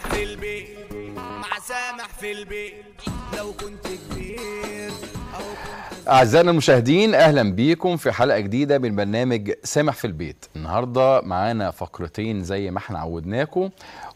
سامح في البيت مع سامح في البيت لو كنت كبير او كنت أعزائنا المشاهدين أهلا بيكم في حلقة جديدة من برنامج سامح في البيت النهاردة معانا فقرتين زي ما احنا عودناكم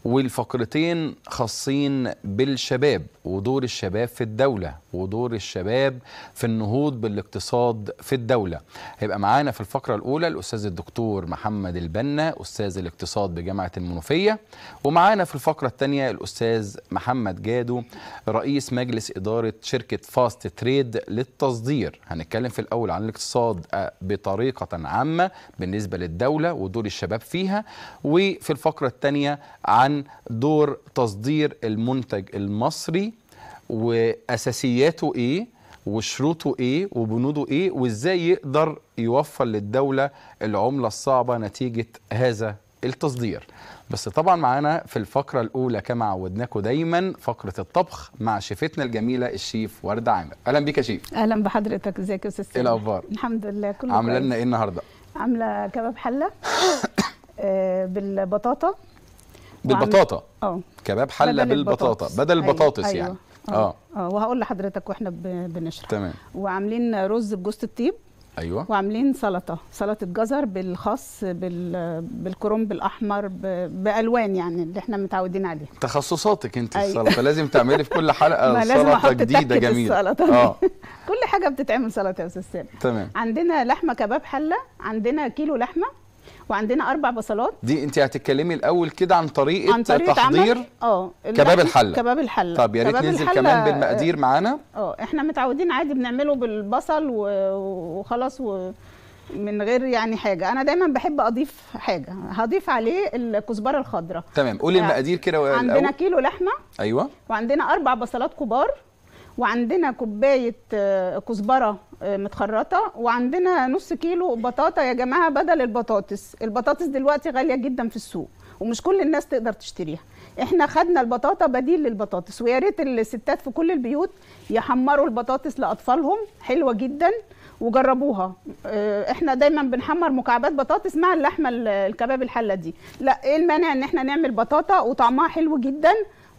والفقرتين خاصين بالشباب ودور الشباب في الدولة ودور الشباب في النهوض بالاقتصاد في الدولة هيبقى معانا في الفقرة الأولى الأستاذ الدكتور محمد البنا أستاذ الاقتصاد بجامعة المنوفية ومعانا في الفقرة الثانية الأستاذ محمد جادو رئيس مجلس إدارة شركة فاست تريد للتصدير هنتكلم في الأول عن الاقتصاد بطريقة عامة بالنسبة للدولة ودور الشباب فيها وفي الفقرة الثانية عن عن دور تصدير المنتج المصري واساسياته ايه وشروطه ايه وبنوده ايه وازاي يقدر يوفر للدوله العمله الصعبه نتيجه هذا التصدير بس طبعا معانا في الفقره الاولى كما عودناكم دايما فقره الطبخ مع شيفتنا الجميله الشيف ورده عامر اهلا بيك يا شيف اهلا بحضرتك ازيك يا استاذ ايه الاخبار الحمد لله كله عامله لنا ايه النهارده عامله كباب حله آه، بالبطاطا بالبطاطا اه كباب حله بالبطاطا بدل أيوه، البطاطس أيوة. يعني اه اه, آه، وهقول لحضرتك واحنا بنشرح تمام وعاملين رز بجوز الطيب ايوه وعاملين سلطه سلطه جزر بالخاص بال... بالكرنب الاحمر ب... بالوان يعني اللي احنا متعودين عليها تخصصاتك انت أيوة. السلطه لازم تعملي في كل حلقه سلطه جديده جميله السلطه اه كل حاجه بتتعمل سلطه يا استاذ سامي تمام عندنا لحمه كباب حله عندنا كيلو لحمه وعندنا اربع بصلات دي انت هتتكلمي الاول كده عن طريقه عن طريقه تحضير اه كباب الحله كباب الحله طب يا ريت ننزل كمان بالمقادير معانا اه احنا متعودين عادي بنعمله بالبصل وخلاص و... من غير يعني حاجه انا دايما بحب اضيف حاجه هضيف عليه الكزبره الخضراء تمام قولي يعني المقادير كده عندنا كيلو لحمه ايوه وعندنا اربع بصلات كبار وعندنا كوبايه آه، كزبره متخرطه وعندنا نص كيلو بطاطا يا جماعه بدل البطاطس البطاطس دلوقتي غاليه جدا في السوق ومش كل الناس تقدر تشتريها احنا خدنا البطاطا بديل للبطاطس ويا ريت الستات في كل البيوت يحمروا البطاطس لاطفالهم حلوه جدا وجربوها آه، احنا دايما بنحمر مكعبات بطاطس مع اللحمه الكباب الحله دي لا ايه المانع ان احنا نعمل بطاطا وطعمها حلو جدا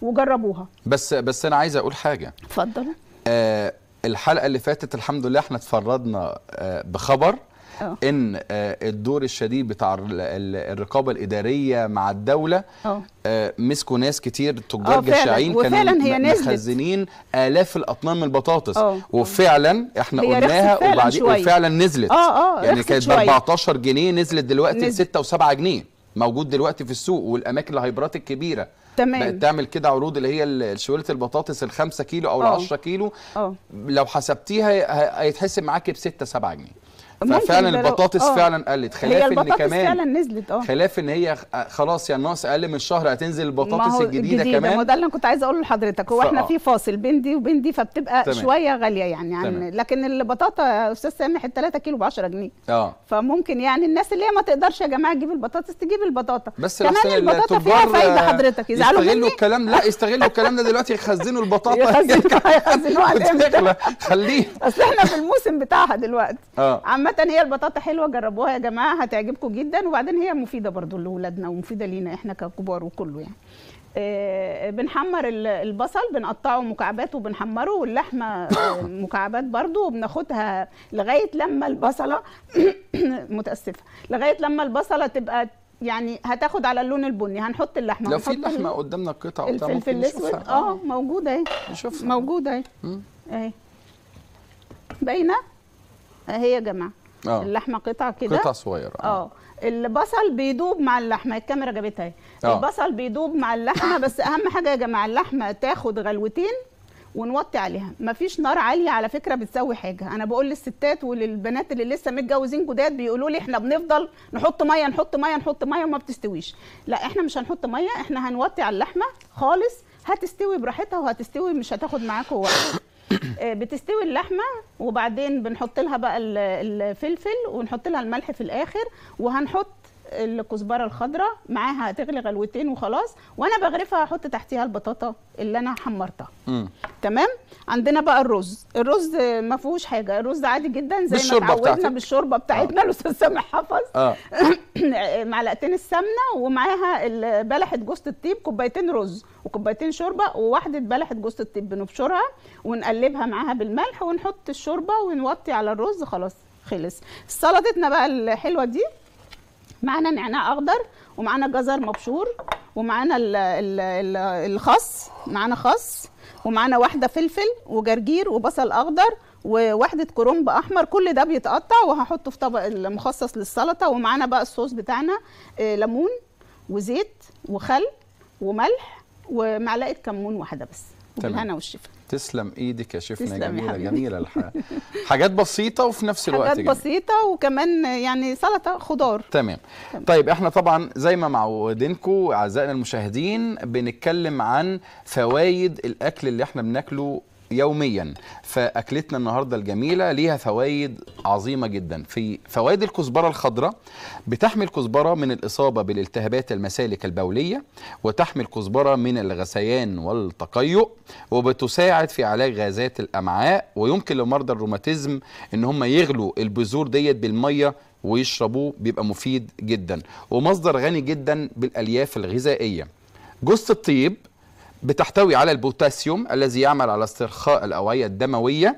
وجربوها بس بس انا عايزه اقول حاجه اتفضل آه الحلقه اللي فاتت الحمد لله احنا اتفردنا آه، بخبر أوه. ان آه، الدور الشديد بتاع الرقابه الاداريه مع الدوله أوه. آه، مسكوا ناس كتير تجار جشعين كانوا مخزنين الاف الاطنان من البطاطس أوه. وفعلا احنا قلناها وبعدين وفعلا نزلت أوه. أوه. يعني كانت ب 14 جنيه نزلت دلوقتي ب 6 و7 جنيه موجود دلوقتي في السوق والاماكن الهايبرات الكبيره تمام بقت تعمل كده عروض اللي هي شويه البطاطس ال 5 كيلو او ال 10 كيلو أوه. لو حسبتيها هيتحسب معاكي ب 6 7 جنيه ففعلا البطاطس أوه. فعلا قلت خلاف ان كمان فعلا نزلت اه خلاف ان هي خلاص يعني ناقص اقل من شهر هتنزل البطاطس الجديده الجديدة كمان ما ده اللي انا كنت عايزه اقوله لحضرتك هو احنا في فاصل بين دي وبين دي فبتبقى تمام. شويه غاليه يعني عن يعني لكن البطاطا يا استاذ سامح ال 3 كيلو ب 10 جنيه اه فممكن يعني الناس اللي هي ما تقدرش يا جماعه تجيب البطاطس تجيب البطاطا بس كمان البطاطا فيها فايده حضرتك يزعلوا يستغلوا الكلام لا يستغلوا الكلام ده دلوقتي يخزنوا البطاطا يخزنوها خليه اصل احنا في الموسم بتاعها دلوقتي اه عامه هي البطاطا حلوه جربوها يا جماعه هتعجبكم جدا وبعدين هي مفيده برضو لاولادنا ومفيده لينا احنا ككبار وكله يعني آه، بنحمر البصل بنقطعه مكعبات وبنحمره واللحمه آه، مكعبات برضو وبناخدها لغايه لما البصله متاسفه لغايه لما البصله تبقى يعني هتاخد على اللون البني هنحط اللحمه لو في لحمه قدامنا قطع الفلفل الاسود اه, آه. موجوده اهي نشوفها موجوده اهي اهي باينه اهي يا جماعه أوه. اللحمه قطع كده قطع صغيره آه. اه البصل بيدوب مع اللحمه الكاميرا جابتها اهي آه. البصل بيدوب مع اللحمه بس اهم حاجه يا جماعه اللحمه تاخد غلوتين ونوطي عليها مفيش نار عاليه على فكره بتسوي حاجه انا بقول للستات وللبنات اللي لسه متجوزين جداد بيقولوا لي احنا بنفضل نحط ميه نحط ميه نحط ميه وما بتستويش لا احنا مش هنحط ميه احنا هنوطي على اللحمه خالص هتستوي براحتها وهتستوي مش هتاخد معاكم وقت آه، بتستوي اللحمه وبعدين بنحط لها بقى الفلفل ونحط لها الملح في الاخر وهنحط الكزبره الخضراء معاها تغلي غلوتين وخلاص وانا بغرفها احط تحتيها البطاطا اللي انا حمرتها مم. تمام عندنا بقى الرز الرز ما فيهوش حاجه الرز عادي جدا زي ما اتعودنا بالشوربه آه. بتاعتنا آه. الاستاذ سامح حفظ آه. معلقتين السمنه ومعاها بلحه جوزه الطيب كوبايتين رز وكوبايتين شوربه وواحده بلحه جوزه الطيب بنبشرها ونقلبها معاها بالملح ونحط الشوربه ونوطي على الرز خلاص خلص سلطتنا بقى الحلوه دي معانا نعناع اخضر ومعانا جزر مبشور ومعانا الخس معانا خس ومعانا واحده فلفل وجرجير وبصل اخضر وواحده كرنب احمر كل ده بيتقطع وهحطه في طبق المخصص للسلطه ومعانا بقى الصوص بتاعنا آه، ليمون وزيت وخل وملح ومعلقه كمون واحده بس بالهنا والشفا تسلم ايدك يا شفنا جميله يا جميله الحياه حاجات بسيطه وفي نفس الوقت حاجات جميلة. بسيطه وكمان يعني سلطه خضار تمام. تمام طيب احنا طبعا زي ما معودينكم اعزائنا المشاهدين بنتكلم عن فوائد الاكل اللي احنا بناكله يوميا فاكلتنا النهارده الجميله ليها فوائد عظيمه جدا في فوائد الكزبره الخضراء بتحمي الكزبره من الاصابه بالالتهابات المسالك البوليه وتحمي الكزبره من الغثيان والتقيؤ وبتساعد في علاج غازات الامعاء ويمكن لمرضى الروماتيزم ان هم يغلوا البذور ديت بالميه ويشربوه بيبقى مفيد جدا ومصدر غني جدا بالالياف الغذائيه جوز الطيب بتحتوي على البوتاسيوم الذي يعمل على استرخاء الأوعية الدموية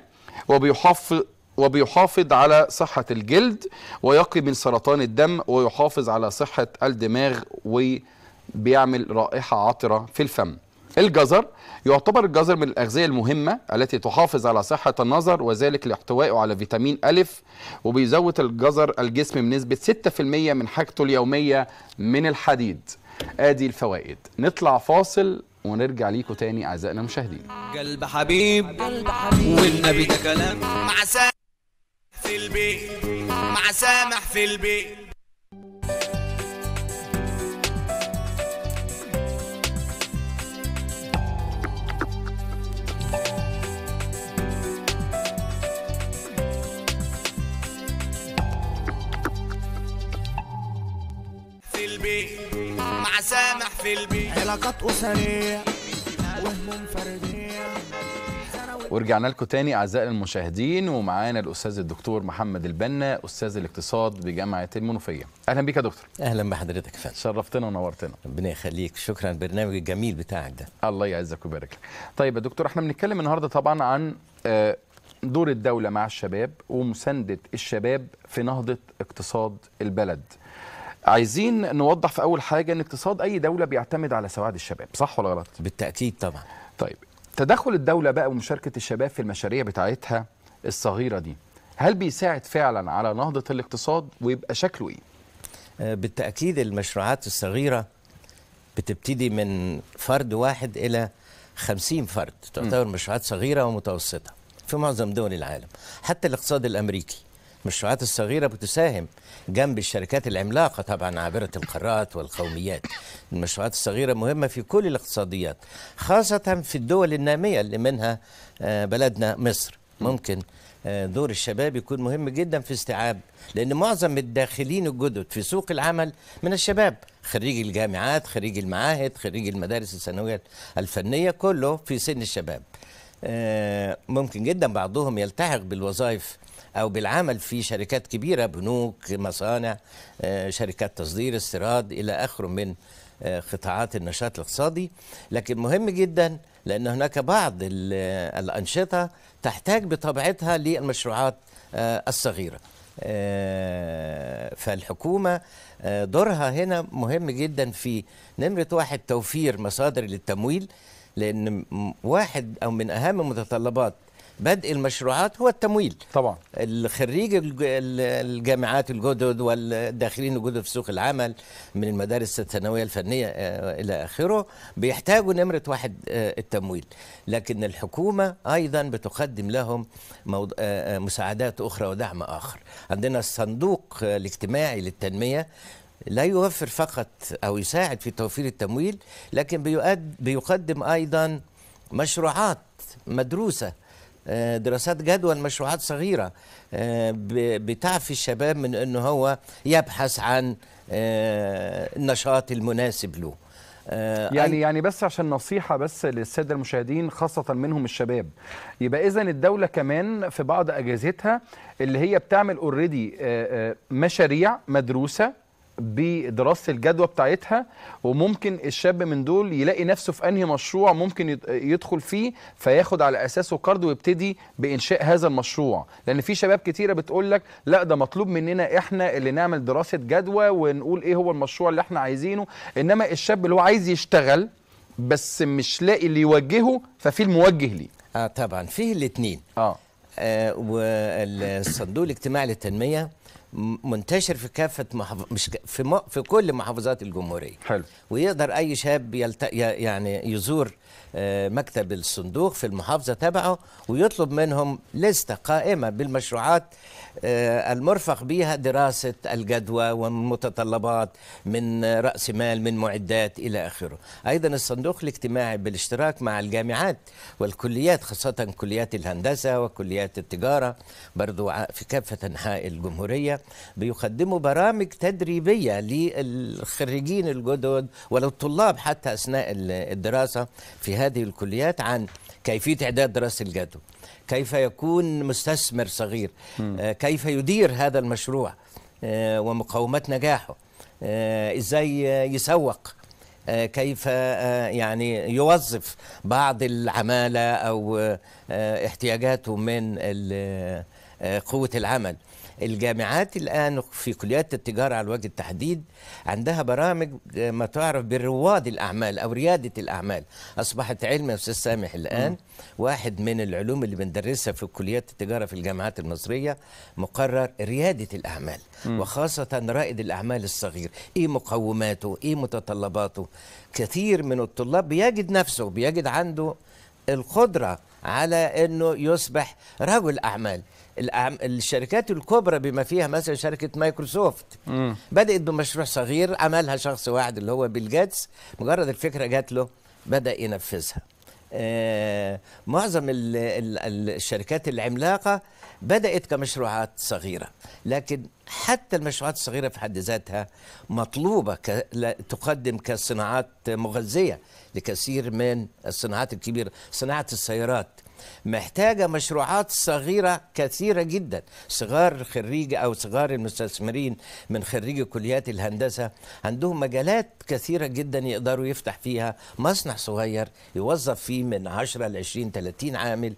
وبيحافظ وبيحافظ على صحة الجلد ويقي من سرطان الدم ويحافظ على صحة الدماغ وبيعمل رائحة عطرة في الفم الجزر يعتبر الجزر من الأغذية المهمة التي تحافظ على صحة النظر وذلك لاحتوائه على فيتامين ألف وبيزود الجزر الجسم بنسبة 6% من حاجته اليومية من الحديد آدي الفوائد نطلع فاصل ونرجع ليكم تاني اعزائنا المشاهدين قلب حبيب قلب حبيب والنبي ده كلام مع سامح في البيت مع سامح في البيت في البيت علاقات أسرية ورجعنا لكم تاني اعزائي المشاهدين ومعانا الاستاذ الدكتور محمد البنا استاذ الاقتصاد بجامعه المنوفيه اهلا بك يا دكتور اهلا بحضرتك فندم شرفتنا ونورتنا ربنا يخليك شكرا البرنامج الجميل بتاعك ده الله يعزك ويبارك لك طيب يا دكتور احنا بنتكلم النهارده طبعا عن آه، دور الدوله مع الشباب ومسانده الشباب في نهضه اقتصاد البلد عايزين نوضح في اول حاجه ان اقتصاد اي دوله بيعتمد على سواعد الشباب صح ولا غلط بالتاكيد طبعا طيب تدخل الدوله بقى ومشاركه الشباب في المشاريع بتاعتها الصغيره دي هل بيساعد فعلا على نهضه الاقتصاد ويبقى شكله ايه آه، بالتاكيد المشروعات الصغيره بتبتدي من فرد واحد الى 50 فرد تعتبر مشروعات صغيره ومتوسطه في معظم دول العالم حتى الاقتصاد الامريكي المشروعات الصغيرة بتساهم جنب الشركات العملاقة طبعا عابرة القارات والقوميات المشروعات الصغيرة مهمة في كل الاقتصاديات خاصة في الدول النامية اللي منها آه، بلدنا مصر ممكن آه، دور الشباب يكون مهم جدا في استيعاب لان معظم الداخلين الجدد في سوق العمل من الشباب خريج الجامعات خريج المعاهد خريج المدارس الثانويه الفنيه كله في سن الشباب آه، ممكن جدا بعضهم يلتحق بالوظائف او بالعمل في شركات كبيره بنوك مصانع آه، شركات تصدير استيراد الى اخره من آه، قطاعات النشاط الاقتصادي لكن مهم جدا لان هناك بعض آه، الانشطه تحتاج بطبيعتها للمشروعات الصغيره فالحكومة دورها هنا مهم جدا في نمرة واحد توفير مصادر للتمويل لأن واحد أو من أهم متطلبات بدء المشروعات هو التمويل طبعا الخريج الجامعات الجدد والداخلين الجدد في سوق العمل من المدارس الثانويه الفنيه آه، الى اخره بيحتاجوا نمره واحد آه، التمويل لكن الحكومه ايضا بتقدم لهم آه، مساعدات اخرى ودعم اخر عندنا الصندوق الاجتماعي للتنميه لا يوفر فقط او يساعد في توفير التمويل لكن بيقدم ايضا مشروعات مدروسه آه، دراسات جدوى لمشروعات صغيرة آه، بتعفي الشباب من أنه هو يبحث عن آه، النشاط المناسب له يعني يعني بس عشان نصيحة بس للسادة المشاهدين خاصة منهم الشباب يبقى إذا الدولة كمان في بعض اجهزتها اللي هي بتعمل اوريدي مشاريع مدروسة بدراسه الجدوى بتاعتها وممكن الشاب من دول يلاقي نفسه في انهي مشروع ممكن يدخل فيه فياخد على اساسه كارد ويبتدي بانشاء هذا المشروع لان في شباب كتيره بتقول لك لا ده مطلوب مننا احنا اللي نعمل دراسه جدوى ونقول ايه هو المشروع اللي احنا عايزينه انما الشاب اللي هو عايز يشتغل بس مش لاقي اللي يوجهه ففي الموجه ليه اه طبعا فيه الاثنين اه, آه والصندوق الاجتماعي للتنميه منتشر في كافه محف... مش في م... في كل محافظات الجمهوريه حلو ويقدر اي شاب يلت... يعني يزور آه، مكتب الصندوق في المحافظة تبعه ويطلب منهم لستة قائمة بالمشروعات آه، المرفق بها دراسة الجدوى والمتطلبات من رأس مال من معدات إلى آخره أيضا الصندوق الاجتماعي بالاشتراك مع الجامعات والكليات خاصة كليات الهندسة وكليات التجارة برضو في كافة أنحاء الجمهورية بيقدموا برامج تدريبية للخريجين الجدد وللطلاب حتى أثناء الدراسة في هذه الكليات عن كيفية إعداد دراسة الجدوى كيف يكون مستثمر صغير آه، كيف يدير هذا المشروع آه، ومقومات نجاحه آه، إزاي يسوق كيف يعني يوظف بعض العمالة أو احتياجاته من قوة العمل الجامعات الآن في كليات التجارة على وجه التحديد عندها برامج آه، ما تعرف برواد الأعمال أو ريادة الأعمال أصبحت علم يا أستاذ سامح الآن م. واحد من العلوم اللي بندرسها في كليات التجارة في الجامعات المصرية مقرر ريادة الأعمال م. وخاصة رائد الأعمال الصغير إيه مقوماته إيه متطلباته كثير من الطلاب بيجد نفسه بيجد عنده القدرة على أنه يصبح رجل أعمال الشركات الكبرى بما فيها مثلا شركه مايكروسوفت مم. بدات بمشروع صغير عملها شخص واحد اللي هو بيل جيتس مجرد الفكره جات له بدا ينفذها آه، معظم ال ال الشركات العملاقة بدأت كمشروعات صغيرة لكن حتى المشروعات الصغيرة في حد ذاتها مطلوبة ك... تقدم كصناعات مغذية لكثير من الصناعات الكبيرة صناعة السيارات محتاجة مشروعات صغيرة كثيرة جدا صغار خريج أو صغار المستثمرين من خريج كليات الهندسة عندهم مجالات كثيرة جدا يقدروا يفتح فيها مصنع صغير يوظف فيه من 10 ل 20 30 عامل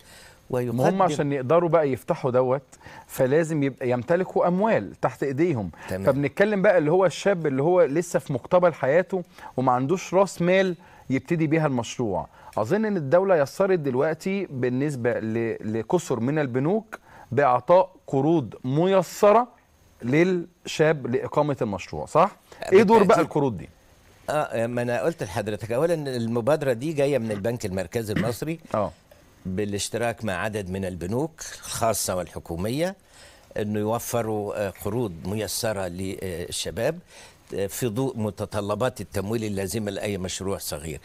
هم عشان يقدروا بقى يفتحوا دوت فلازم يبقى يمتلكوا اموال تحت ايديهم تمام. فبنتكلم بقى اللي هو الشاب اللي هو لسه في مقتبل حياته وما عندوش راس مال يبتدي بيها المشروع اظن ان الدوله يسرت دلوقتي بالنسبه لكسر من البنوك باعطاء قروض ميسره للشاب لاقامه المشروع صح ايه دور بقى القروض دي اه ما انا قلت لحضرتك اولا المبادره دي جايه من البنك المركزي المصري اه بالاشتراك مع عدد من البنوك الخاصه والحكوميه انه يوفروا آه، قروض ميسره للشباب في ضوء متطلبات التمويل اللازمه لاي مشروع صغير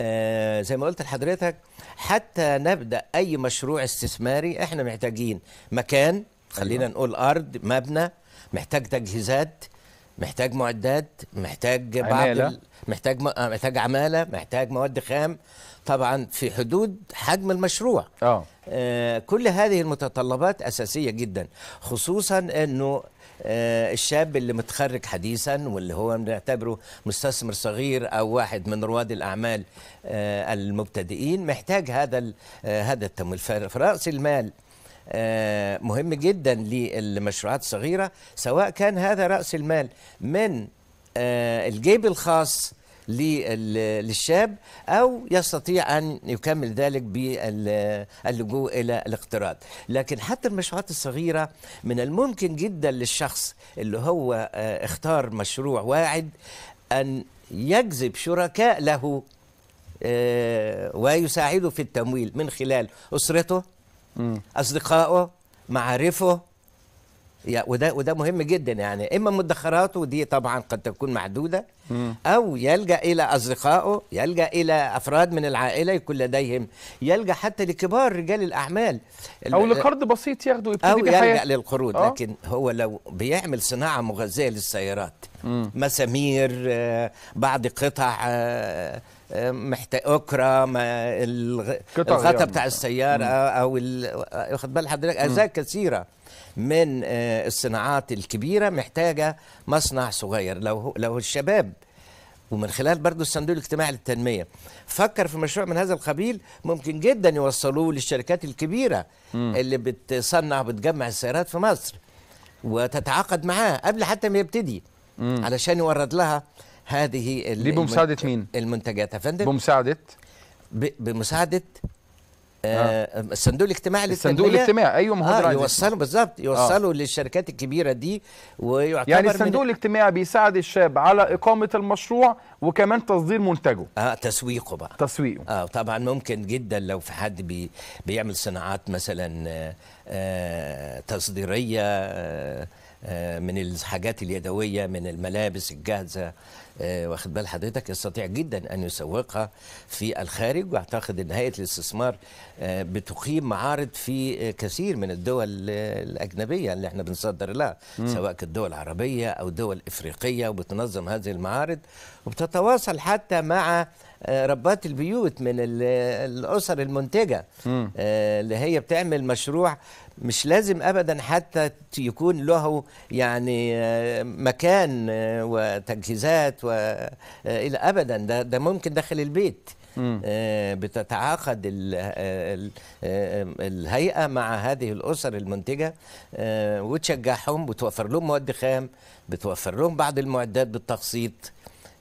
آه، زي ما قلت لحضرتك حتى نبدا اي مشروع استثماري احنا محتاجين مكان خلينا أيوه. نقول ارض مبنى محتاج تجهيزات محتاج معدات محتاج بعض محتاج م... آه، محتاج عماله محتاج مواد خام طبعا في حدود حجم المشروع أوه. آه كل هذه المتطلبات اساسيه جدا خصوصا انه آه، الشاب اللي متخرج حديثا واللي هو بنعتبره مستثمر صغير او واحد من رواد الاعمال آه، المبتدئين محتاج هذا آه، هذا التمويل فراس المال مهم جدا للمشروعات الصغيره سواء كان هذا راس المال من الجيب الخاص للشاب أو يستطيع أن يكمل ذلك باللجوء إلى الاقتراض لكن حتى المشروعات الصغيرة من الممكن جدا للشخص اللي هو آه، اختار مشروع واعد أن يجذب شركاء له آه، ويساعده في التمويل من خلال أسرته أصدقائه معارفه وده وده مهم جدا يعني اما مدخراته ودي طبعا قد تكون معدوده او يلجا الى اصدقائه يلجا الى افراد من العائله يكون لديهم يلجا حتى لكبار رجال الاعمال او لقرض بسيط ياخده يبتدي او يلجا للقروض آه. لكن هو لو بيعمل صناعه مغذيه للسيارات مسامير آه، بعض قطع آه، آه، محتاج اوكرا الغطاء يعني. بتاع السياره مم. او واخد بال حضرتك اجزاء كثيره من آه، الصناعات الكبيره محتاجه مصنع صغير لو لو الشباب ومن خلال برضه الصندوق الاجتماعي للتنميه فكر في مشروع من هذا القبيل ممكن جدا يوصلوه للشركات الكبيره م. اللي بتصنع وبتجمع السيارات في مصر وتتعاقد معاه قبل حتى ما يبتدي م. علشان يورد لها هذه دي بمساعده مين؟ المنتجات يا فندم بمساعده بمساعده آه،, آه الصندوق الاجتماعي للتنميه الصندوق الاجتماعي ايوه ما هو آه يوصله بالظبط يوصله آه. للشركات الكبيره دي ويعتبر يعني الصندوق الاجتماعي بيساعد الشاب على اقامه المشروع وكمان تصدير منتجه اه تسويقه بقى تسويقه اه طبعا ممكن جدا لو في حد بي بيعمل صناعات مثلا آه, آه، تصديريه آه آه، من الحاجات اليدويه من الملابس الجاهزه آه، واخد بال حضرتك يستطيع جدا ان يسوقها في الخارج واعتقد ان هيئه الاستثمار آه، بتقيم معارض في كثير من الدول الاجنبيه اللي احنا بنصدر لها سواء كانت دول عربيه او دول افريقيه وبتنظم هذه المعارض وبتتواصل حتى مع ربات البيوت من الاسر المنتجه اللي هي بتعمل مشروع مش لازم ابدا حتى يكون له يعني آه، مكان آه، وتجهيزات والى آه، ابدا ده ده ممكن داخل البيت بتتعاقد الهيئه مع هذه الاسر المنتجه وتشجعهم وتوفر لهم مواد خام بتوفر لهم بعض المعدات بالتقسيط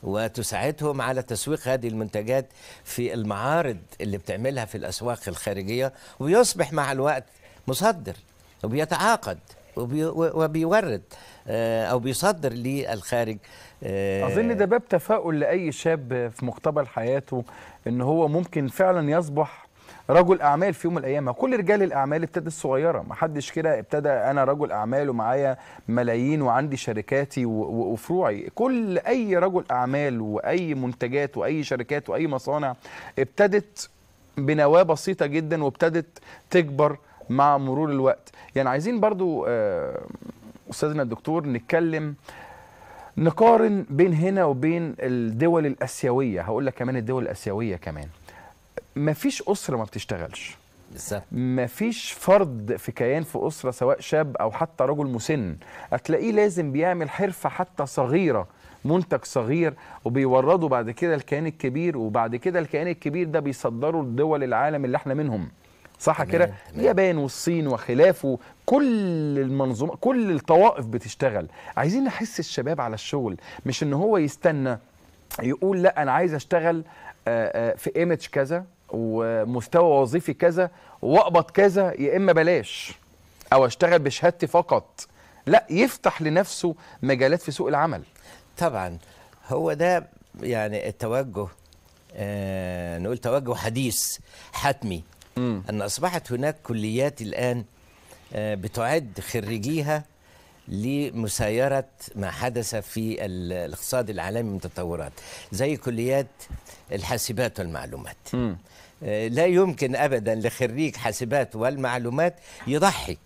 وتساعدهم على تسويق هذه المنتجات في المعارض اللي بتعملها في الاسواق الخارجيه ويصبح مع الوقت مصدر وبيتعاقد وبي وبيورد آه، او بيصدر للخارج آه، اظن ده باب تفاؤل لاي شاب في مقتبل حياته ان هو ممكن فعلا يصبح رجل اعمال في يوم من الايام كل رجال الاعمال ابتدت صغيره ما حدش كده ابتدى انا رجل اعمال ومعايا ملايين وعندي شركاتي وفروعي كل اي رجل اعمال واي منتجات واي شركات واي مصانع ابتدت بنواه بسيطه جدا وابتدت تكبر مع مرور الوقت يعني عايزين برضو آه، استاذنا الدكتور نتكلم نقارن بين هنا وبين الدول الاسيويه هقول لك كمان الدول الاسيويه كمان ما فيش اسره ما بتشتغلش بالظبط فيش فرد في كيان في اسره سواء شاب او حتى رجل مسن هتلاقيه لازم بيعمل حرفه حتى صغيره منتج صغير وبيورده بعد كده الكيان الكبير وبعد كده الكيان الكبير ده بيصدره لدول العالم اللي احنا منهم صح كده اليابان والصين وخلافه كل المنظومه كل الطوائف بتشتغل عايزين نحس الشباب على الشغل مش ان هو يستنى يقول لا انا عايز اشتغل في ايمج كذا ومستوى وظيفي كذا واقبض كذا يا اما بلاش او اشتغل بشهادتي فقط لا يفتح لنفسه مجالات في سوق العمل طبعا هو ده يعني التوجه آه نقول توجه حديث حتمي أن أصبحت هناك كليات الآن آه، بتعد خريجيها لمسايرة ما حدث في الاقتصاد العالمي من تطورات زي كليات الحاسبات والمعلومات م. آه، لا يمكن أبدا لخريج حاسبات والمعلومات يضحي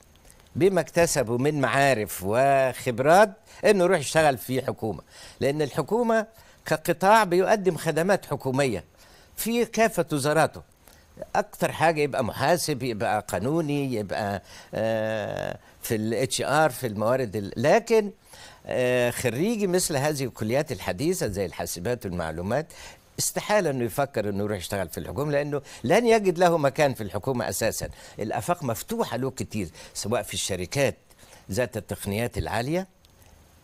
بما اكتسبه من معارف وخبرات انه يروح يشتغل في حكومه لان الحكومه كقطاع بيقدم خدمات حكوميه في كافه وزاراته اكثر حاجه يبقى محاسب يبقى قانوني يبقى آه، في الاتش ار في الموارد لكن آه، خريجي مثل هذه الكليات الحديثه زي الحاسبات والمعلومات استحاله انه يفكر انه يروح يشتغل في الحكومه لانه لن يجد له مكان في الحكومه اساسا الافاق مفتوحه له كتير سواء في الشركات ذات التقنيات العاليه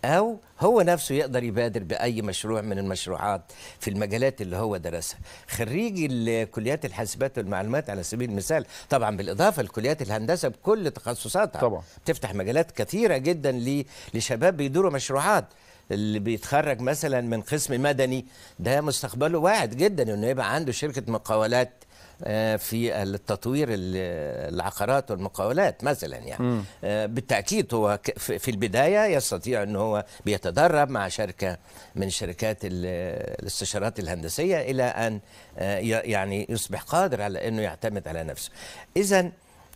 أو هو نفسه يقدر يبادر بأي مشروع من المشروعات في المجالات اللي هو درسها خريجي الكليات الحاسبات والمعلومات على سبيل المثال طبعا بالإضافة لكليات الهندسة بكل تخصصاتها طبعا. بتفتح مجالات كثيرة جدا لشباب بيدوروا مشروعات اللي بيتخرج مثلا من قسم مدني ده مستقبله واعد جدا انه يبقى عنده شركه مقاولات آه، في التطوير العقارات والمقاولات مثلا يعني م. آه، بالتاكيد هو في البدايه يستطيع ان هو بيتدرب مع شركه من شركات الاستشارات الهندسيه الى ان آه، يعني يصبح قادر على انه يعتمد على نفسه اذا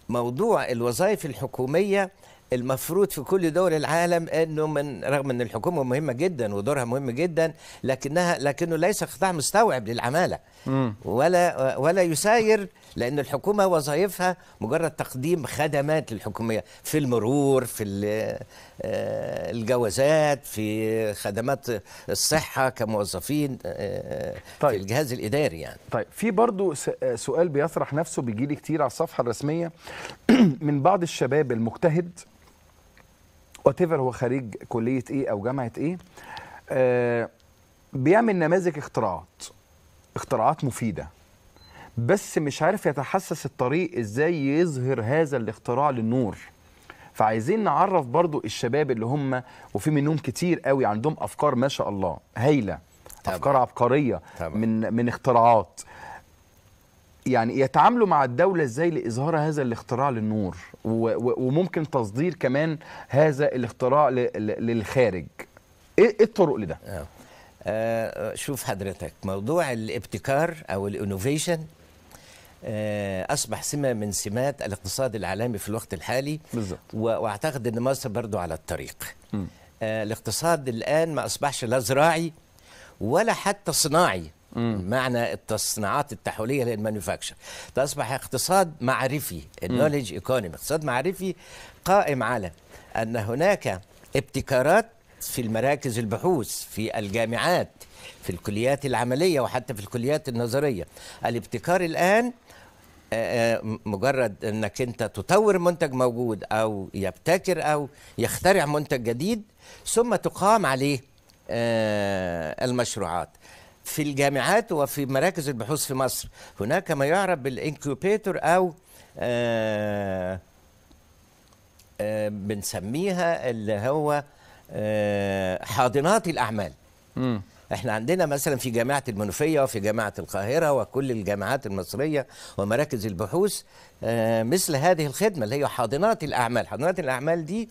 موضوع الوظائف الحكوميه المفروض في كل دول العالم انه من رغم ان الحكومه مهمه جدا ودورها مهم جدا لكنها لكنه ليس قطاع مستوعب للعماله ولا ولا يساير لان الحكومه وظائفها مجرد تقديم خدمات للحكوميه في المرور في آه، الجوازات في خدمات الصحه كموظفين آه، آه، طيب. في الجهاز الاداري يعني طيب في برضو سؤال بيطرح نفسه بيجي لي كتير على الصفحه الرسميه من بعض الشباب المجتهد وات هو خريج كليه ايه او جامعه ايه آه بيعمل نماذج اختراعات اختراعات مفيده بس مش عارف يتحسس الطريق ازاي يظهر هذا الاختراع للنور فعايزين نعرف برضو الشباب اللي هم وفي منهم كتير قوي عندهم افكار ما شاء الله هايله افكار عبقريه من من اختراعات يعني يتعاملوا مع الدولة ازاي لإظهار هذا الاختراع للنور وممكن تصدير كمان هذا الاختراع للخارج إيه-, ايه الطرق لده؟ آه. آه، شوف حضرتك موضوع الابتكار او الانوفيشن آه، اصبح سمه من سمات الاقتصاد العالمي في الوقت الحالي بالظبط واعتقد ان مصر برضو على الطريق م. الاقتصاد الان ما اصبحش لا زراعي ولا حتى صناعي معنى التصنيعات التحويليه للمانيفاكشر تصبح اقتصاد معرفي النولج ايكونومي اقتصاد معرفي قائم على ان هناك ابتكارات في المراكز البحوث في الجامعات في الكليات العمليه وحتى في الكليات النظريه الابتكار الان آه، آه، مجرد انك انت تطور منتج موجود او يبتكر او يخترع منتج جديد ثم تقام عليه آه، المشروعات في الجامعات وفي مراكز البحوث في مصر هناك ما يعرف بالانكوبيتور او آه، آه، بنسميها اللي هو آه، حاضنات الاعمال احنا عندنا مثلا في جامعه المنوفيه وفي جامعه القاهره وكل الجامعات المصريه ومراكز البحوث مثل هذه الخدمه اللي هي حاضنات الاعمال حاضنات الاعمال دي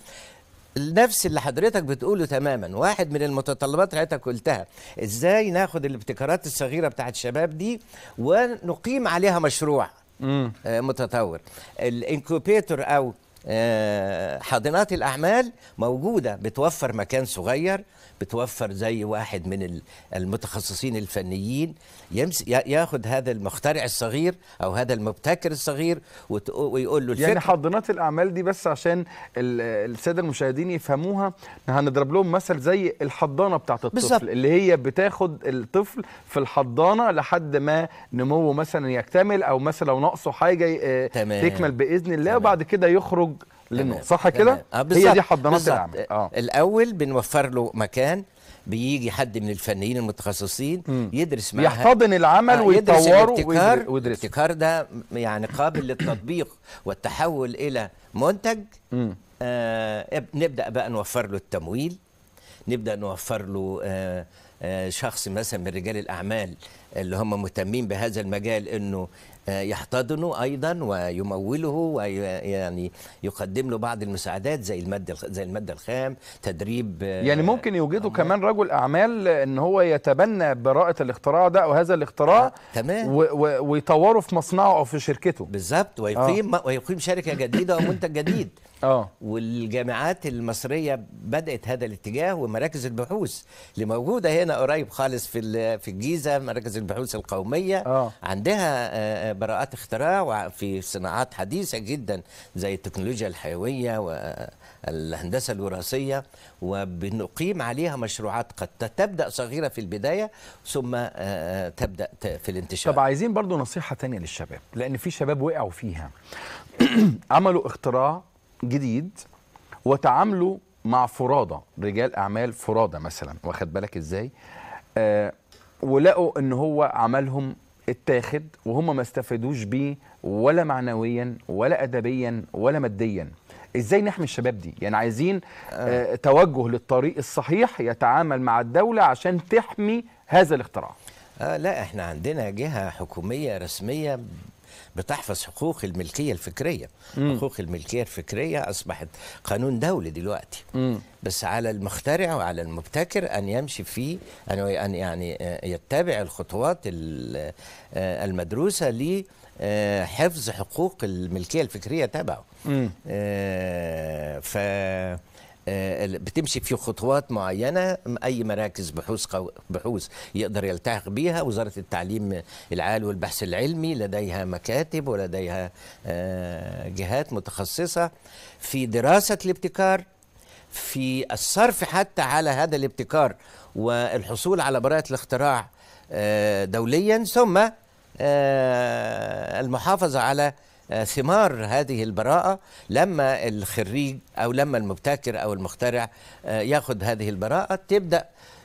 نفس اللي حضرتك بتقوله تماما واحد من المتطلبات حضرتك قلتها ازاي ناخد الابتكارات الصغيره بتاعت الشباب دي ونقيم عليها مشروع آه، متطور الانكوبيتور او آه، حاضنات الاعمال موجوده بتوفر مكان صغير بتوفر زي واحد من المتخصصين الفنيين ياخد هذا المخترع الصغير او هذا المبتكر الصغير ويقول له يعني حاضنات الاعمال دي بس عشان الساده المشاهدين يفهموها هنضرب لهم مثل زي الحضانه بتاعه الطفل بالزبط. اللي هي بتاخد الطفل في الحضانه لحد ما نموه مثلا يكتمل او مثلا لو ناقصه حاجه آه، تمام. تكمل باذن الله تمام. وبعد كده يخرج للنوم صح كده آه، هي دي حضانات العمل آه. الاول بنوفر له مكان بيجي حد من الفنيين المتخصصين يدرس معاه يحتضن العمل آه ويطوره ويدرس الابتكار ده يعني قابل للتطبيق والتحول الى منتج آه نبدا بقى نوفر له التمويل نبدا نوفر له آه،, آه شخص مثلا من رجال الاعمال اللي هم مهتمين بهذا المجال انه يحتضنه ايضا ويموله ويعني يقدم له بعض المساعدات زي الماده زي الماده الخام تدريب يعني ممكن يوجدوا كمان رجل اعمال ان هو يتبنى براءه الاختراع ده او هذا الاختراع آه. تمام ويطوره في مصنعه او في شركته بالظبط ويقيم آه. ويقيم شركه جديده او منتج جديد اه والجامعات المصريه بدات هذا الاتجاه ومراكز البحوث اللي موجوده هنا قريب خالص في في الجيزه مراكز البحوث القوميه آه. عندها آه، آه، براءات اختراع في صناعات حديثه جدا زي التكنولوجيا الحيويه والهندسه آه، الوراثيه وبنقيم عليها مشروعات قد تبدا صغيره في البدايه ثم تبدا في الانتشار طب عايزين برضو نصيحه تانية للشباب لان في شباب وقعوا فيها عملوا اختراع جديد وتعاملوا مع فرادة رجال اعمال فرادة مثلا واخد بالك ازاي آه ولقوا ان هو عملهم اتاخد وهم ما استفادوش بيه ولا معنويا ولا ادبيا ولا ماديا ازاي نحمي الشباب دي يعني عايزين آه،, آه توجه للطريق الصحيح يتعامل مع الدوله عشان تحمي هذا الاختراع آه لا احنا عندنا جهه حكوميه رسميه بتحفظ حقوق الملكيه الفكريه مم. حقوق الملكيه الفكريه اصبحت قانون دولي دلوقتي مم. بس على المخترع وعلى المبتكر ان يمشي فيه ان يعني آه، يتبع الخطوات آه، المدروسه لحفظ آه، حفظ حقوق الملكيه الفكريه تبعه آه ف آه، بتمشي في خطوات معينه اي مراكز بحوث بحوث يقدر يلتحق بيها وزاره التعليم العالي والبحث العلمي لديها مكاتب ولديها آه، جهات متخصصه في دراسه الابتكار في الصرف حتى على هذا الابتكار والحصول على براءه الاختراع آه، دوليا ثم المحافظه على آه، ثمار هذه البراءة لما الخريج أو لما المبتكر أو المخترع آه، ياخد هذه البراءة تبدأ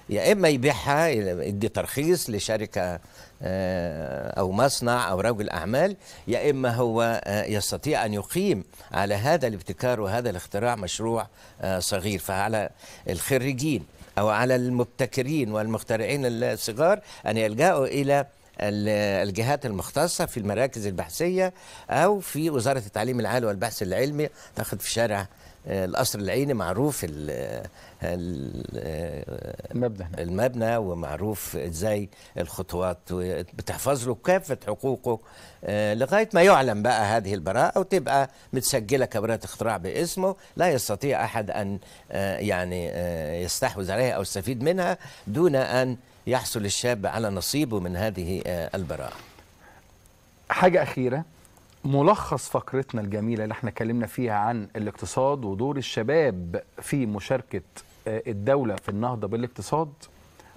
يا إما يبيعها يدي ترخيص لشركة آه، أو مصنع أو رجل أعمال يا إما هو يستطيع أن يقيم على هذا الابتكار وهذا الاختراع مشروع صغير فعلى الخريجين أو على المبتكرين والمخترعين الصغار أن يلجأوا إلى الجهات المختصه في المراكز البحثيه او في وزاره التعليم العالي والبحث العلمي تاخذ في شارع آه، القصر العيني معروف الـ الـ آه، المبنى المبنى ومعروف ازاي الخطوات بتحفظ له كافه حقوقه آه، لغايه ما يعلن بقى هذه البراءه وتبقى متسجله كبراءه اختراع باسمه لا يستطيع احد ان يعني يستحوذ عليها او يستفيد منها دون ان يحصل الشاب على نصيبه من هذه آه، البراءة حاجة أخيرة ملخص فقرتنا الجميلة اللي احنا اتكلمنا فيها عن الاقتصاد ودور الشباب في مشاركة آه، الدولة في النهضة بالاقتصاد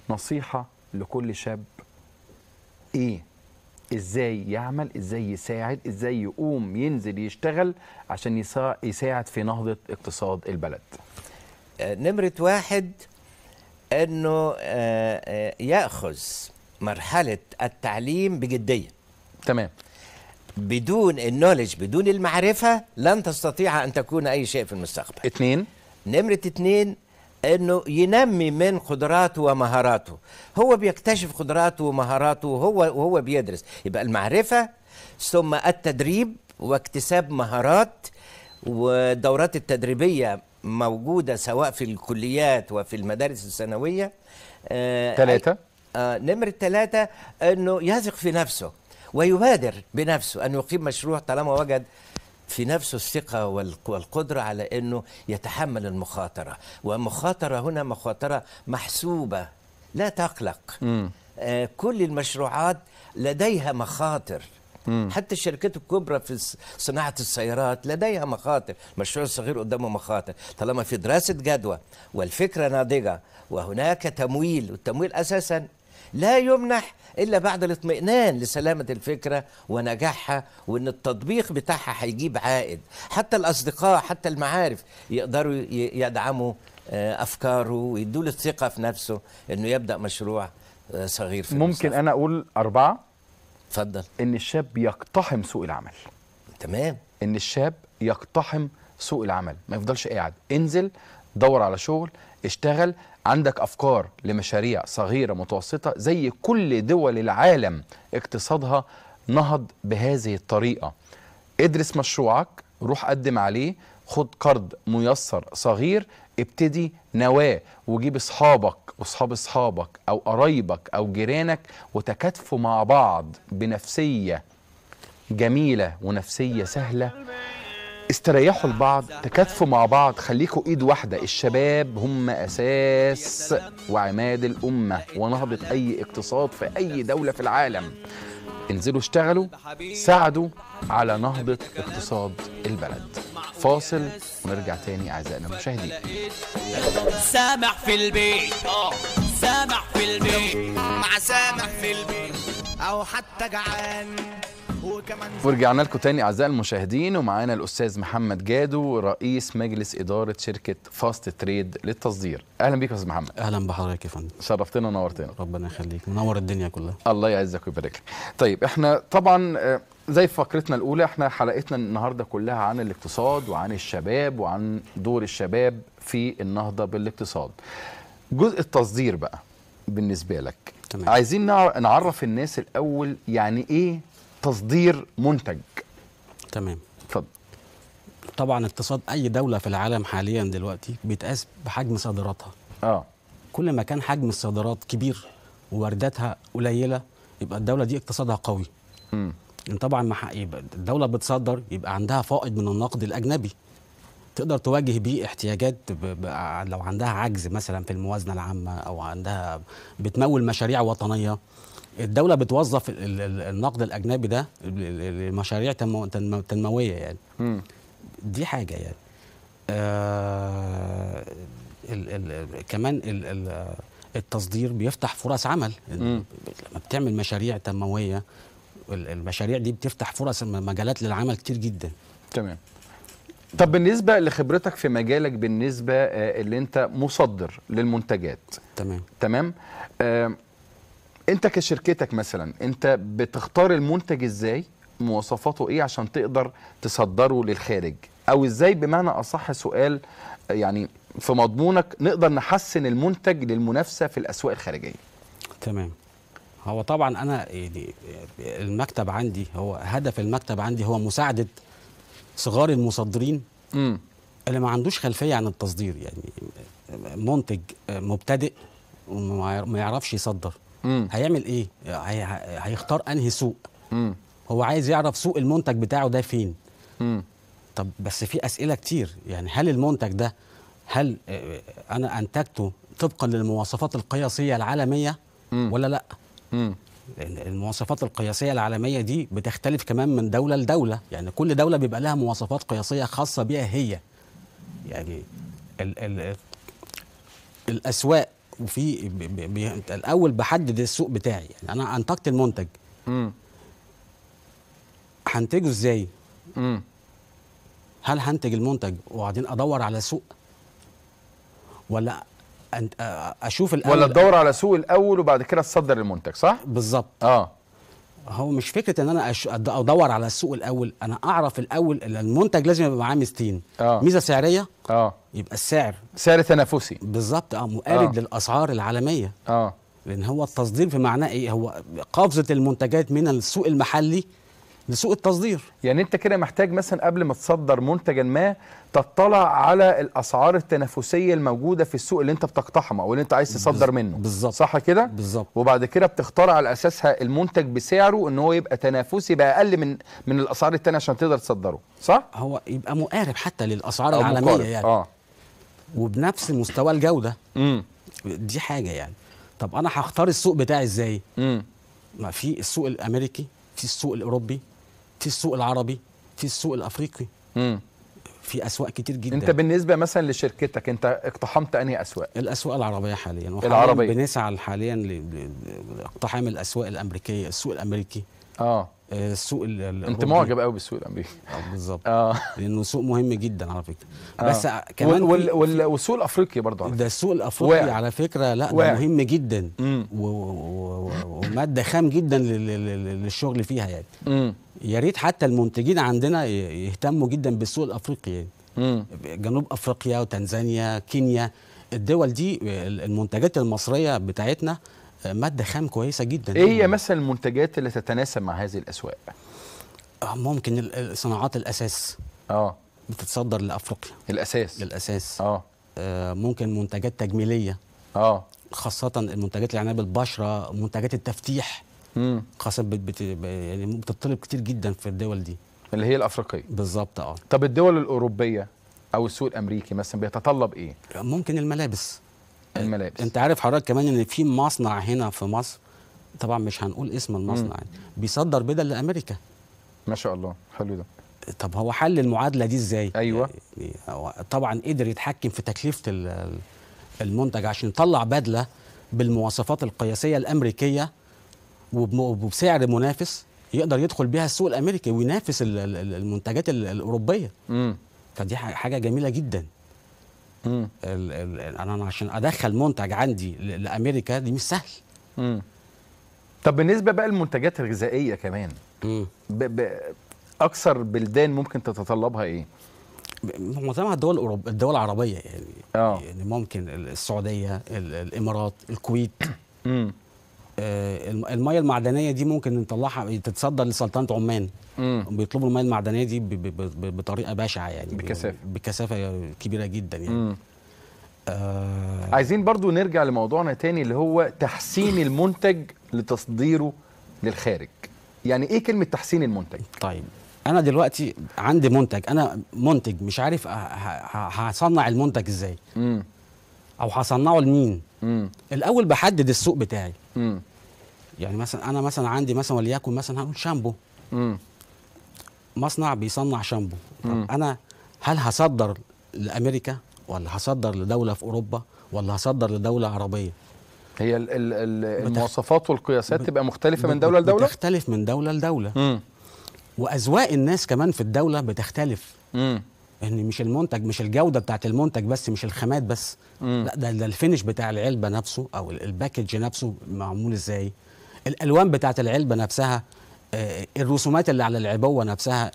نصيحة لكل شاب ايه ازاي يعمل ازاي يساعد ازاي يقوم ينزل يشتغل عشان يساعد في نهضة اقتصاد البلد آه، نمرة واحد انه آه، آه، ياخذ مرحله التعليم بجديه تمام بدون النولج بدون المعرفه لن تستطيع ان تكون اي شيء في المستقبل اثنين نمره اثنين انه ينمي من قدراته ومهاراته هو بيكتشف قدراته ومهاراته وهو وهو بيدرس يبقى المعرفه ثم التدريب واكتساب مهارات والدورات التدريبيه موجوده سواء في الكليات وفي المدارس الثانويه ثلاثه آه, آه،, آه، نمرة الثلاثة أنه يثق في نفسه ويبادر بنفسه أن يقيم مشروع طالما وجد في نفسه الثقة والقدرة على أنه يتحمل المخاطرة ومخاطرة هنا مخاطرة محسوبة لا تقلق آه كل المشروعات لديها مخاطر مم. حتى الشركات الكبرى في صناعه السيارات لديها مخاطر مشروع صغير قدامه مخاطر طالما في دراسه جدوى والفكره ناضجه وهناك تمويل والتمويل اساسا لا يمنح الا بعد الاطمئنان لسلامه الفكره ونجاحها وان التطبيق بتاعها هيجيب عائد حتى الاصدقاء حتى المعارف يقدروا يدعموا آه، افكاره ويدوا له الثقه في نفسه انه يبدا مشروع آه، صغير في ممكن المستقبل. انا اقول اربعه اتفضل ان الشاب يقتحم سوق العمل تمام ان الشاب يقتحم سوق العمل ما يفضلش قاعد انزل دور على شغل اشتغل عندك افكار لمشاريع صغيره متوسطه زي كل دول العالم اقتصادها نهض بهذه الطريقه ادرس مشروعك روح قدم عليه خد قرض ميسر صغير ابتدي نواه وجيب اصحابك واصحاب اصحابك او قرايبك او جيرانك وتكاتفوا مع بعض بنفسيه جميله ونفسيه سهله استريحوا لبعض تكاتفوا مع بعض خليكوا ايد واحده الشباب هم اساس وعماد الامه ونهضه اي اقتصاد في اي دوله في العالم انزلوا اشتغلوا ساعدوا على نهضه اقتصاد البلد فاصل ونرجع تاني اعزائنا المشاهدين سامح في البيت سامح في البيت مع سامح في البيت او حتى جعان ورجعنا لكم تاني اعزائي المشاهدين ومعانا الاستاذ محمد جادو رئيس مجلس اداره شركه فاست تريد للتصدير اهلا بيك يا استاذ محمد اهلا بحضرتك يا فندم شرفتنا ونورتنا ربنا يخليك منور الدنيا كلها الله يعزك ويبارك طيب احنا طبعا آه، زي فقرتنا الاولى احنا حلقتنا النهارده كلها عن الاقتصاد وعن الشباب وعن دور الشباب في النهضه بالاقتصاد جزء التصدير بقى بالنسبه لك تمام. عايزين نعرف الناس الاول يعني ايه تصدير منتج تمام اتفضل طبعا اقتصاد اي دوله في العالم حاليا دلوقتي بيتقاس بحجم صادراتها اه كل ما كان حجم الصادرات كبير ووارداتها قليله يبقى الدوله دي اقتصادها قوي امم طبعا ما يبقى الدوله بتصدر يبقى عندها فائض من النقد الاجنبي تقدر تواجه بيه احتياجات لو عندها عجز مثلا في الموازنه العامه او عندها بتمول مشاريع وطنيه الدوله بتوظف النقد الاجنبي ده لمشاريع تنمويه يعني م. دي حاجه يعني آه ال ال كمان ال التصدير بيفتح فرص عمل لما بتعمل مشاريع تنمويه المشاريع دي بتفتح فرص مجالات للعمل كتير جدا تمام طب بالنسبه لخبرتك في مجالك بالنسبه آه، اللي انت مصدر للمنتجات تمام تمام آه انت كشركتك مثلا انت بتختار المنتج ازاي مواصفاته ايه عشان تقدر تصدره للخارج او ازاي بمعنى اصح سؤال يعني في مضمونك نقدر نحسن المنتج للمنافسه في الاسواق الخارجيه تمام هو طبعا انا يعني المكتب عندي هو هدف المكتب عندي هو مساعده صغار المصدرين م. اللي ما عندوش خلفيه عن التصدير يعني منتج مبتدئ وما يعرفش يصدر هيعمل ايه هي... هيختار انهي سوق مم. هو عايز يعرف سوق المنتج بتاعه ده فين مم. طب بس في اسئله كتير يعني هل المنتج ده هل آه، آه، انا انتجته طبقا للمواصفات القياسيه العالميه مم. ولا لا مم. المواصفات القياسيه العالميه دي بتختلف كمان من دوله لدوله يعني كل دوله بيبقى لها مواصفات قياسيه خاصه بيها هي يعني الـ الـ الاسواق وفي الاول بحدد السوق بتاعي يعني انا انتجت المنتج امم هنتجه ازاي؟ امم هل هنتج المنتج وبعدين ادور على سوق ولا اشوف الاول ولا تدور على سوق الاول وبعد كده تصدر المنتج صح؟ بالظبط اه هو مش فكره ان انا أش... ادور على السوق الاول انا اعرف الاول المنتج لازم يبقى معاه ميزتين آه. ميزه سعريه اه يبقى السعر سعر تنافسي بالظبط اه مقارب آه. للاسعار العالميه اه لان هو التصدير في معناه ايه هو قفزه المنتجات من السوق المحلي لسوق التصدير يعني انت كده محتاج مثلا قبل ما تصدر منتجا ما تطلع على الاسعار التنافسيه الموجوده في السوق اللي انت بتقتحمه او اللي انت عايز تصدر منه بالظبط صح كده بالظبط وبعد كده بتختار على اساسها المنتج بسعره ان هو يبقى تنافسي باقل من من الاسعار الثانيه عشان تقدر تصدره صح هو يبقى مقارب حتى للاسعار العالميه مقارب. يعني اه وبنفس مستوى الجوده امم دي حاجه يعني طب انا هختار السوق بتاعي ازاي امم ما في السوق الامريكي في السوق الاوروبي في السوق العربي في السوق الافريقي مم. في اسواق كتير جدا انت بالنسبه مثلا لشركتك انت اقتحمت انهي اسواق الاسواق العربيه حاليا العربيه بنسعى حاليا لاقتحام الاسواق الامريكيه السوق الامريكي اه السوق آه، انت معجب قوي بالسوق الامريكي آه، بالظبط اه لانه سوق مهم جدا على فكره آه. بس كمان وال وال والسوق الافريقي برضه ده السوق الافريقي على فكره لا ده مهم جدا وماده خام جدا للشغل فيها يعني يا ريت حتى المنتجين عندنا يهتموا جدا بالسوق الافريقي يعني جنوب افريقيا وتنزانيا كينيا الدول دي المنتجات المصريه بتاعتنا ماده خام كويسه جدا ايه هي مثلا المنتجات اللي تتناسب مع هذه الاسواق آه، ممكن صناعات الاساس اه بتتصدر لافريقيا الاساس الاساس آه. اه ممكن منتجات تجميليه اه خاصه المنتجات العنايه بالبشره منتجات التفتيح امم خاصه بت... يعني بتطلب كتير جدا في الدول دي اللي هي الافريقيه بالظبط اه طب الدول الاوروبيه او السوق الامريكي مثلا بيتطلب ايه ممكن الملابس الملابس انت عارف حضرتك كمان ان في مصنع هنا في مصر طبعا مش هنقول اسم المصنع يعني بيصدر بدل لامريكا ما شاء الله حلو ده طب هو حل المعادله دي ازاي ايوه يعني طبعا قدر يتحكم في تكلفه المنتج عشان يطلع بدله بالمواصفات القياسيه الامريكيه وبسعر منافس يقدر يدخل بها السوق الامريكي وينافس المنتجات الاوروبيه امم فدي حاجه جميله جدا ال ال انا عشان ادخل منتج عندي لامريكا دي مش سهل مم. طب بالنسبه بقى للمنتجات الغذائيه كمان ب ب اكثر بلدان ممكن تتطلبها ايه معظمها الدول الأوروب... الدول العربيه يعني أوه. يعني ممكن السعوديه الامارات الكويت مم. آه، المايه المعدنيه دي ممكن نطلعها تتصدر لسلطنه عمان بيطلبوا المايه المعدنيه دي بطريقه بشعه يعني بكثافه بكثافه كبيره جدا يعني آه عايزين برضو نرجع لموضوعنا تاني اللي هو تحسين المنتج لتصديره للخارج يعني ايه كلمه تحسين المنتج طيب انا دلوقتي عندي منتج انا منتج مش عارف هصنع المنتج ازاي مم. او هصنعه لمين مم. الاول بحدد السوق بتاعي مم. يعني مثلا انا مثلا عندي مثلا وليكن مثلا هقول شامبو مم. مصنع بيصنع شامبو طب انا هل هصدر لامريكا ولا هصدر لدوله في اوروبا ولا هصدر لدوله عربيه هي الـ الـ المواصفات والقياسات تبقى مختلفه من دوله لدوله بتختلف من دوله لدوله مم. واذواق الناس كمان في الدوله بتختلف مم. ان يعني مش المنتج مش الجوده بتاعت المنتج بس مش الخامات بس مم. لا ده, ده الفينش بتاع العلبه نفسه او الباكج نفسه معمول ازاي الالوان بتاعت العلبه نفسها آه، الرسومات اللي على العبوه نفسها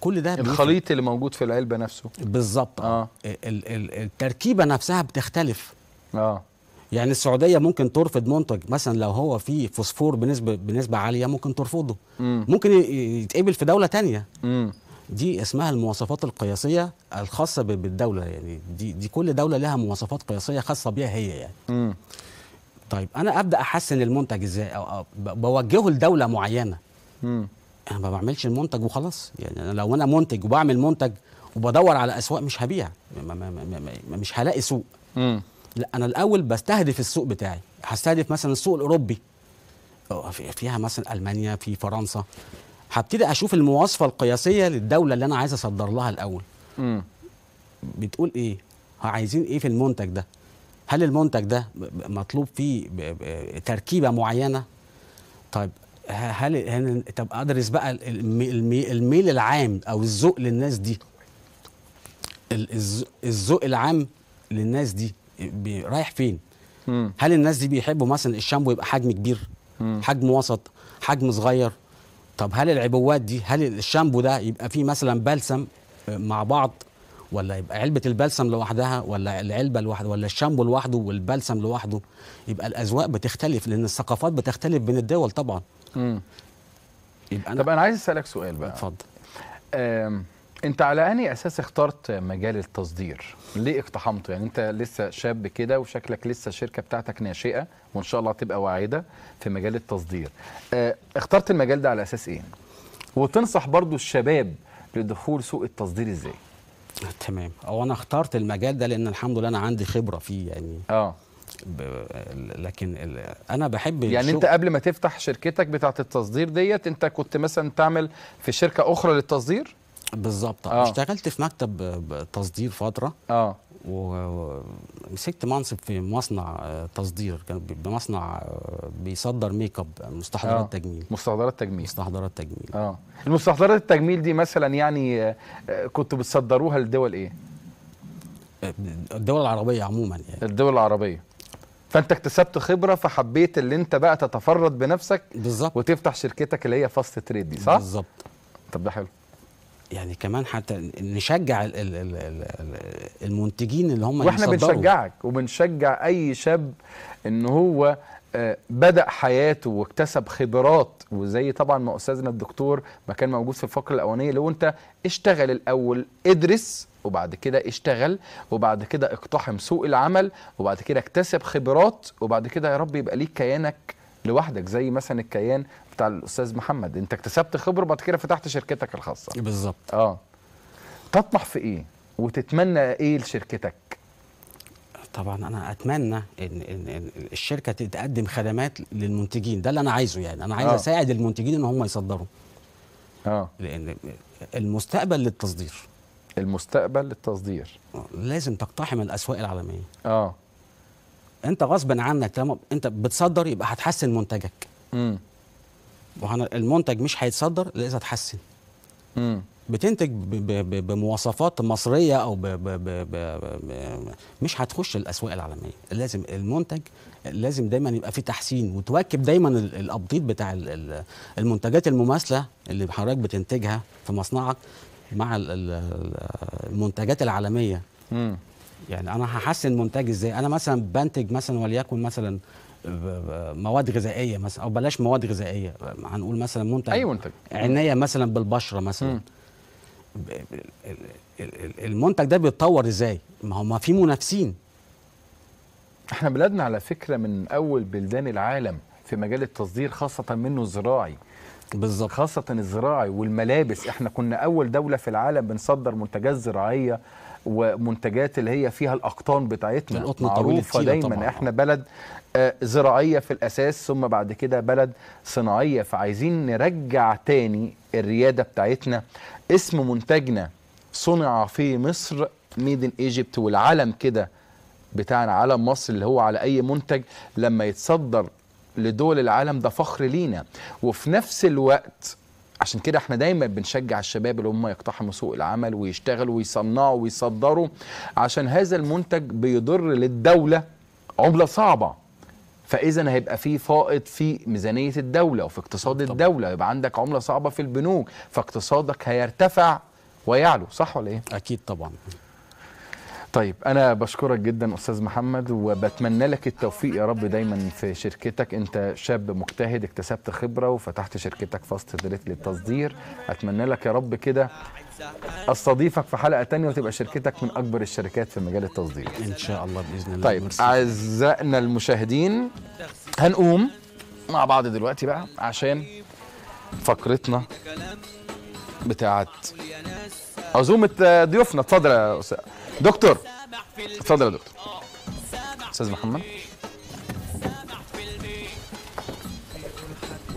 كل ده الخليط اللي موجود في العلبه نفسه بالظبط آه. التركيبه نفسها بتختلف اه يعني السعوديه ممكن ترفض منتج مثلا لو هو فيه فوسفور بنسبه بنسبه عاليه ممكن ترفضه مم. ممكن يتقبل في دوله تانية مم. دي اسمها المواصفات القياسيه الخاصه بالدوله يعني دي دي كل دوله لها مواصفات قياسيه خاصه بيها هي يعني مم. طيب انا ابدا احسن المنتج ازاي او بوجهه لدوله معينه مم. انا ما بعملش المنتج وخلاص يعني أنا لو انا منتج وبعمل منتج وبدور على اسواق مش هبيع ما ما ما ما مش هلاقي سوق مم. لا انا الاول بستهدف السوق بتاعي هستهدف مثلا السوق الاوروبي فيها مثلا المانيا في فرنسا هبتدي اشوف المواصفه القياسيه للدوله اللي انا عايز اصدر لها الاول م. بتقول ايه عايزين ايه في المنتج ده هل المنتج ده مطلوب فيه تركيبه معينه طيب هل, طب ادرس بقى الميل العام او الذوق للناس دي الذوق العام للناس دي رايح فين م. هل الناس دي بيحبوا مثلا الشامبو يبقى حجم كبير م. حجم وسط حجم صغير طب هل العبوات دي هل الشامبو ده يبقى فيه مثلا بلسم آه، مع بعض ولا يبقى علبه البلسم لوحدها ولا العلبه لوحدها ولا الشامبو لوحده والبلسم لوحده يبقى الاذواق بتختلف لان الثقافات بتختلف بين الدول طبعا امم يبقى أنا طب انا عايز اسالك سؤال بقى اتفضل انت على اني اساس اخترت مجال التصدير؟ ليه اقتحمته؟ يعني انت لسه شاب كده وشكلك لسه الشركه بتاعتك ناشئه وان شاء الله هتبقى واعده في مجال التصدير. آه، اخترت المجال ده على اساس ايه؟ وتنصح برضو الشباب لدخول سوق التصدير ازاي؟ تمام هو انا اخترت المجال ده لان الحمد لله انا عندي خبره فيه يعني اه ب... لكن انا بحب يعني الشغل. انت قبل ما تفتح شركتك بتاعه التصدير ديت انت كنت مثلا تعمل في شركه اخرى للتصدير بالظبط اه اشتغلت في مكتب تصدير فتره اه ومسكت منصب في مصنع تصدير كان بمصنع آه، بيصدر ميك اب مستحضرات آه. تجميل مستحضرات تجميل مستحضرات تجميل اه المستحضرات التجميل دي مثلا يعني آه، كنتوا بتصدروها لدول ايه آه، الدول العربيه عموما يعني الدول العربيه فانت اكتسبت خبره فحبيت اللي انت بقى تتفرد بنفسك بالظبط وتفتح شركتك اللي هي فاست تريد دي صح بالظبط طب ده حلو يعني كمان حتى نشجع المنتجين اللي هم واحنا يصدروا. بنشجعك وبنشجع اي شاب ان هو آه، بدا حياته واكتسب خبرات وزي طبعا ما استاذنا الدكتور ما كان موجود في الفقره الاولانيه لو انت اشتغل الاول ادرس وبعد كده اشتغل وبعد كده اقتحم سوق العمل وبعد كده اكتسب خبرات وبعد كده يا رب يبقى ليك كيانك لوحدك زي مثلا الكيان بتاع الاستاذ محمد انت اكتسبت خبره بعد كده فتحت شركتك الخاصه بالظبط اه تطمح في ايه وتتمنى ايه لشركتك طبعا انا اتمنى ان, إن, إن الشركه تقدم خدمات للمنتجين ده اللي انا عايزه يعني انا عايز آه. اساعد المنتجين ان هم يصدروا اه لان المستقبل للتصدير المستقبل للتصدير آه، لازم تقتحم الاسواق العالميه اه انت غصب عنك طالما انت بتصدر يبقى هتحسن منتجك امم المنتج مش هيتصدر الا اتحسن امم بتنتج بمواصفات مصريه او بـ بـ بـ بـ مش هتخش الاسواق العالميه لازم المنتج لازم دايما يبقى فيه تحسين وتواكب دايما الابديت بتاع المنتجات المماثله اللي حضرتك بتنتجها في مصنعك مع المنتجات العالميه يعني انا هحسن منتجي ازاي انا مثلا بنتج مثلا وليكن مثلا مواد غذائيه مثلا او بلاش مواد غذائيه هنقول مثلا منتج اي منتج عنايه مثلا بالبشره مثلا المنتج ده بيتطور ازاي ما هو ما في منافسين احنا بلادنا على فكره من اول بلدان العالم في مجال التصدير خاصه منه الزراعي بالظبط خاصه الزراعي والملابس احنا كنا اول دوله في العالم بنصدر منتجات زراعيه ومنتجات اللي هي فيها الاقطان بتاعتنا القطن معروفه دايما طبعا. احنا بلد آه، زراعيه في الاساس ثم بعد كده بلد صناعيه فعايزين نرجع تاني الرياده بتاعتنا اسم منتجنا صنع في مصر ميد ان ايجيبت والعلم كده بتاعنا علم مصر اللي هو على اي منتج لما يتصدر لدول العالم ده فخر لينا وفي نفس الوقت عشان كده احنا دايما بنشجع الشباب اللي هم يقتحموا سوق العمل ويشتغلوا ويصنعوا ويصدروا عشان هذا المنتج بيضر للدوله عمله صعبه فاذا هيبقى في فائض في ميزانيه الدوله وفي اقتصاد طبعا. الدوله يبقى عندك عمله صعبه في البنوك فاقتصادك هيرتفع ويعلو صح ولا ايه اكيد طبعا طيب انا بشكرك جدا استاذ محمد وبتمنى لك التوفيق يا رب دايما في شركتك انت شاب مجتهد اكتسبت خبره وفتحت شركتك فاست دريت للتصدير اتمنى لك يا رب كده استضيفك في حلقه تانية وتبقى شركتك من اكبر الشركات في مجال التصدير ان شاء الله باذن الله طيب اعزائنا المشاهدين هنقوم مع بعض دلوقتي بقى عشان فقرتنا بتاعت عزومه ضيوفنا اتفضل يا استاذ دكتور اتفضل يا دكتور استاذ محمد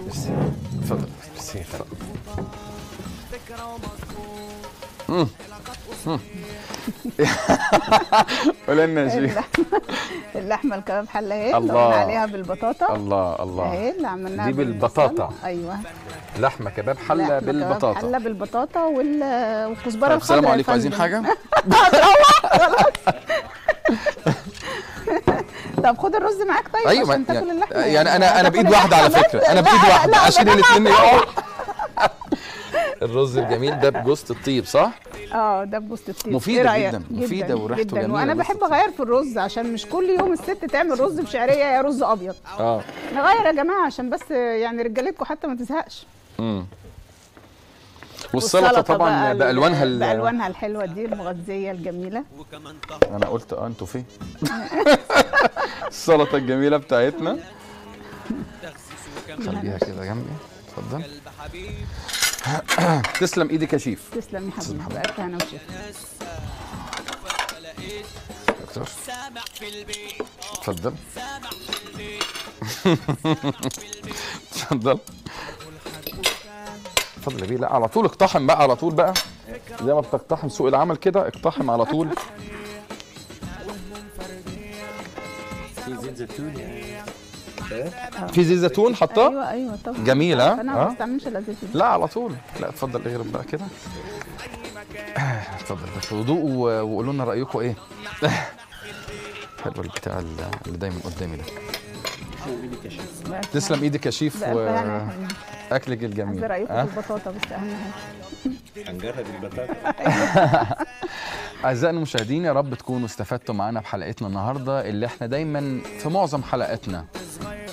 اتفضل اتفضل قول لنا شيء اللحمه الكباب حله اهي الله عليها بالبطاطا الله الله اهي اللي عملناها دي بالبطاطا ايوه لحمه كباب حله بالبطاطا حله بالبطاطا والكزبره طيب، الخضراء السلام عليكم عايزين حاجه؟ طب خد الرز معاك طيب أيوة، عشان تاكل اللحمه يعني, يعني انا انا بايد واحده على فكره انا بايد واحده عشان الاثنين يقعوا أه. الرز الجميل ده بجوز الطيب صح؟ اه ده بجوز الطيب مفيدة إيه جدا مفيدة وريحته جميلة جدا وانا بحب اغير في الرز عشان مش كل يوم الست تعمل رز بشعرية يا رز ابيض اه نغير يا جماعة عشان بس يعني رجالتكم حتى ما تزهقش امم والسلطه طبعا بالوانها بالوانها الحلوه دي المغذيه الجميله انا قلت اه انتوا فين السلطه الجميله بتاعتنا خليها كده جنبي اتفضل تسلم ايدك يا شيف تسلم يا حبيبي بقى انا وشيف دكتور اتفضل اتفضل اتفضل بيه لا على طول اقتحم بقى على طول بقى زي ما بتقتحم سوق العمل كده اقتحم على طول في زيت زيتون إيه؟ في زيت زيتون حطاه ايوه ايوه طبعا جميل ها انا ما بستعملش الا زيت لا على طول لا اتفضل اغرب بقى كده اتفضل بس هدوء وقولوا لنا رايكم ايه حلو البتاع اللي دايما قدامي ده بايدك يا شيف تسلم ايدك يا شيف واكلك الجميل رايكم في أه؟ البطاطا بس اهم حاجه هنجرب البطاطا أعزائنا المشاهدين يا رب تكونوا استفدتوا معانا بحلقتنا النهاردة اللي احنا دايما في معظم حلقاتنا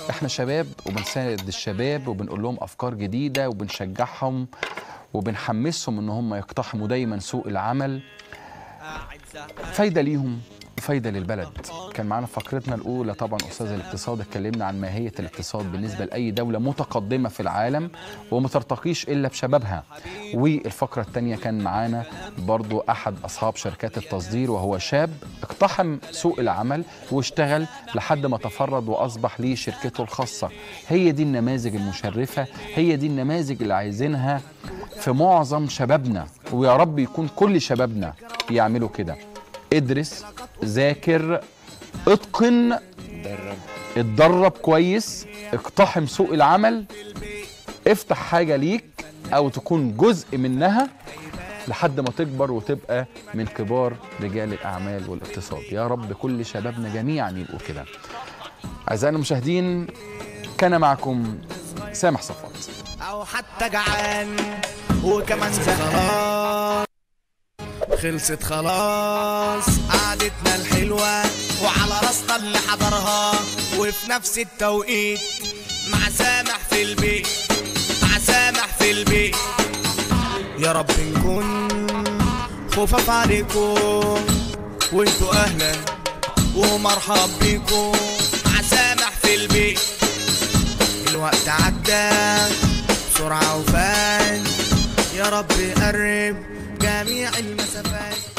احنا شباب وبنساعد الشباب وبنقول لهم أفكار جديدة وبنشجعهم وبنحمسهم ان هم يقتحموا دايما سوق العمل آه، فايدة ليهم فايدة للبلد كان معانا فقرتنا الأولى طبعا أستاذ الاقتصاد اتكلمنا عن ماهية الاقتصاد بالنسبة لأي دولة متقدمة في العالم وما ترتقيش إلا بشبابها والفقرة الثانية كان معانا برضو أحد أصحاب شركات التصدير وهو شاب اقتحم سوق العمل واشتغل لحد ما تفرد وأصبح ليه شركته الخاصة هي دي النماذج المشرفة هي دي النماذج اللي عايزينها في معظم شبابنا ويا رب يكون كل شبابنا يعملوا كده ادرس ذاكر اتقن اتدرب اتدرب كويس اقتحم سوق العمل افتح حاجه ليك او تكون جزء منها لحد ما تكبر وتبقى من كبار رجال الاعمال والاقتصاد يا رب كل شبابنا جميعا يبقوا كده اعزائنا المشاهدين كان معكم سامح صفات او حتى جعان وكمان زهقان خلصت خلاص قعدتنا الحلوة وعلى راسنا اللي حضرها وفي نفس التوقيت مع سامح في البيت مع سامح في البيت يا رب نكون خفاف عليكم وانتوا اهلا ومرحب بيكم مع سامح في البيت الوقت عدى بسرعة وفات يا رب قرب جميع المسافات